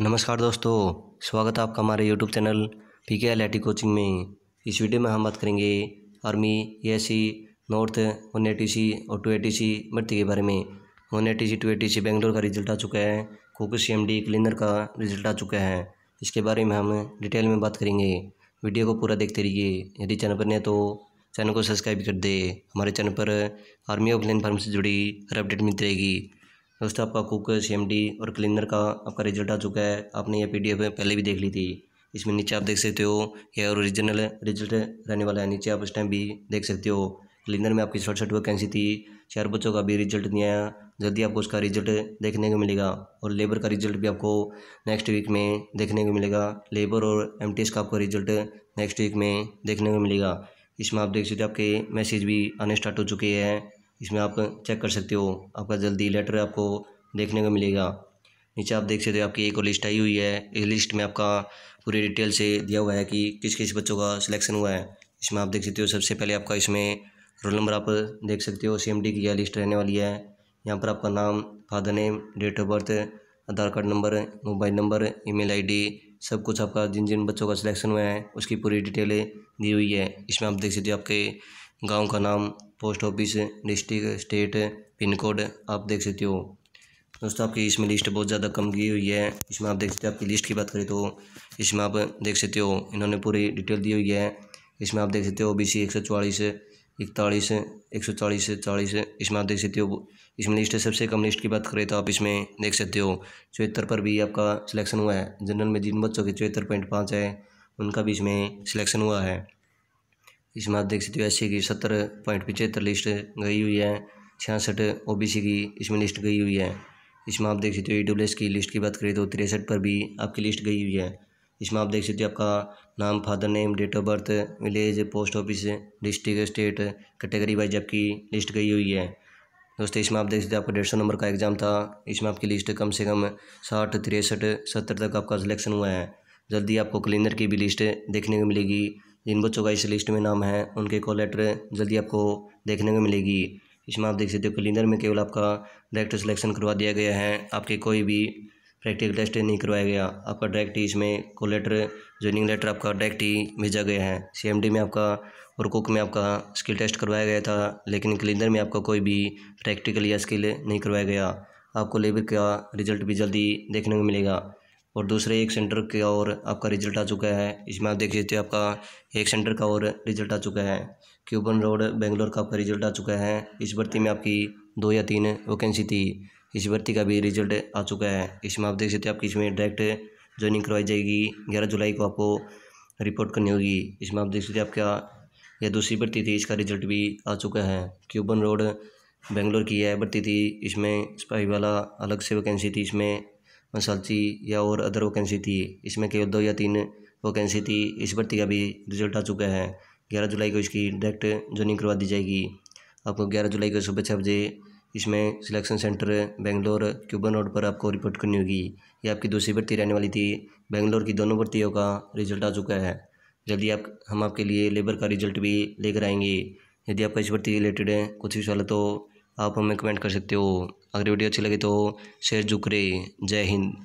नमस्कार दोस्तों स्वागत है आपका हमारे YouTube channel P K L coaching में इस वीडियो में हम बात करेंगे army A north one A और टू ए भर्ती के बारे में one A two A Bangalore का रिजल्ट आ चुका है cook C M D cleaner का रिजल्ट आ चुका है इसके बारे में हम डिटेल में बात करेंगे वीडियो को पूरा देखते रहिए यदि चैनल पर नहीं तो चैनल को सब्सक्राइब कर दे हमारे चैनल पर आर्मी ऑफ लाइन फार्म से जुड़ी हर अपडेट मिलती रहेगी दोस्तों आपका कुक सी और क्लीनर का आपका रिजल्ट आ चुका है आपने ये पीडीएफ पहले भी देख ली थी इसमें नीचे आप देख सकते हो यह ओरिजिनल रिजल्ट रहने वाला है नीचे आप उस टाइम भी देख सकते हो क्लीनर में आपकी शॉर्ट शर्ट वैकेंसी थी चार बच्चों का भी रिजल्ट नहीं आया जल्दी आपको उसका रिजल्ट देखने को मिलेगा और लेबर का रिजल्ट भी आपको नेक्स्ट वीक में देखने को मिलेगा लेबर और एम का आपका रिजल्ट नेक्स्ट वीक में देखने को मिलेगा इसमें आप देख सकते हो आपके मैसेज भी आने स्टार्ट हो चुके हैं इसमें आप चेक कर सकते हो आपका जल्दी लेटर आपको देखने को मिलेगा नीचे आप देख सकते हो आपकी एक और लिस्ट आई हुई है इस लिस्ट में आपका पूरी डिटेल से दिया हुआ है कि किस किस बच्चों का सिलेक्शन हुआ है इसमें आप देख सकते हो सबसे पहले आपका इसमें रोल नंबर आप देख सकते हो सी की यह लिस्ट रहने वाली है यहाँ पर आपका नाम father name date of birth Aadhaar card number mobile number email ID सब कुछ आपका जिन जिन बच्चों का सिलेक्शन हुआ है उसकी पूरी डिटेल दी हुई है इसमें आप देख सकते हो आपके गांव का नाम post office district state pin code आप देख सकते हो दोस्तों आपकी इसमें लिस्ट बहुत ज़्यादा कम की हुई है इसमें आप देख सकते हो आपकी लिस्ट की बात करें तो इसमें आप देख सकते हो इन्होंने पूरी डिटेल दी हुई है इसमें आप देख सकते हो बी सी एक सौ चौवालीस इकतालीस एक सौ चालीस चालीस इसमें आप देख सकते हो इसमें लिस्ट सबसे कम लिस्ट की बात करें तो आप इसमें देख सकते हो चौहत्तर पर भी आपका सिलेक्शन हुआ है जनरल में जिन बच्चों के चौहत्तर पॉइंट पाँच है उनका भी इसमें सिलेक्शन हुआ है इसमें आप देख सकते हो एस की सत्तर पॉइंट पिचहत्तर लिस्ट गई हुई है छियासठ ओ की इसमें लिस्ट गई हुई है इसमें आप देख सकते हो ई डब्ल्यू एस की लिस्ट की बात करें तो तिरसठ पर भी आपकी लिस्ट गई हुई है इसमें आप देख सकते हो आपका नाम father name date of birth village post office district state category wise आपकी लिस्ट गई हुई है दोस्तों इसमें आप देख सकते हो आपका डेढ़ सौ नंबर का एग्ज़ाम था इसमें आपकी लिस्ट कम से कम साठ तिरसठ सत्तर तक आपका सिलेक्शन हुआ है जल्दी आपको क्लीनर की भी लिस्ट देखने को मिलेगी जिन बच्चों का इस लिस्ट में नाम है उनके कॉल लेटर जल्दी आपको देखने को मिलेगी इसमें आप देख सकते हो कैलेंडर में केवल आपका डायरेक्ट सिलेक्शन करवा दिया गया है आपके कोई भी प्रैक्टिकल टेस्ट नहीं करवाया गया आपका डायरेक्ट ही इसमें कॉल लेटर ज्वाइनिंग लेटर आपका डायरेक्ट ही भेजा गया है सी में आपका और कुक में आपका स्किल टेस्ट करवाया गया था लेकिन कैलेंडर में आपका कोई भी प्रैक्टिकल या स्किल नहीं करवाया गया आपको लेबर का रिजल्ट भी जल्दी देखने को मिलेगा और दूसरे एक सेंटर के और आपका रिजल्ट आ चुका है इसमें आप देख सकते हो आपका एक सेंटर का और रिजल्ट आ चुका है क्यूबन रोड बेंगलोर का आपका रिजल्ट आ चुका है इस भर्ती में आपकी दो या तीन वैकेंसी थी इस भर्ती का भी रिजल्ट आ चुका है इसमें आप देख सकते हो आपकी इसमें डायरेक्ट ज्वाइनिंग करवाई जाएगी ग्यारह जुलाई को आपको रिपोर्ट करनी होगी इसमें आप देख सकते हो आपका यह दूसरी भर्ती थी इसका रिजल्ट भी आ चुका है क्यूबन रोड बेंगलोर की यह भर्ती थी इसमें स्पाई वाला अलग से वैकेंसी थी इसमें कंसल्टी या और अदर वैकेंसी थी इसमें केवल दो या तीन वैकेंसी थी इस भर्ती का भी रिजल्ट आ चुका है ग्यारह जुलाई को इसकी डायरेक्ट ज्वाइनिंग करवा दी जाएगी आपको ग्यारह जुलाई को सुबह छः बजे इसमें selection centre Bangalore Cubbon Road पर आपको रिपोर्ट करनी होगी ये आपकी दूसरी भर्ती रहने वाली थी बेंगलोर की दोनों भर्तियों का रिजल्ट आ चुका है जल्दी आप हम आपके लिए लेबर का रिजल्ट भी लेकर आएंगे यदि आपका इस भर्ती रिलेटेड कुछ भी सवाल तो आप हमें कमेंट कर सकते हो अगर वीडियो अच्छी लगी तो शेयर जुकरे जय हिंद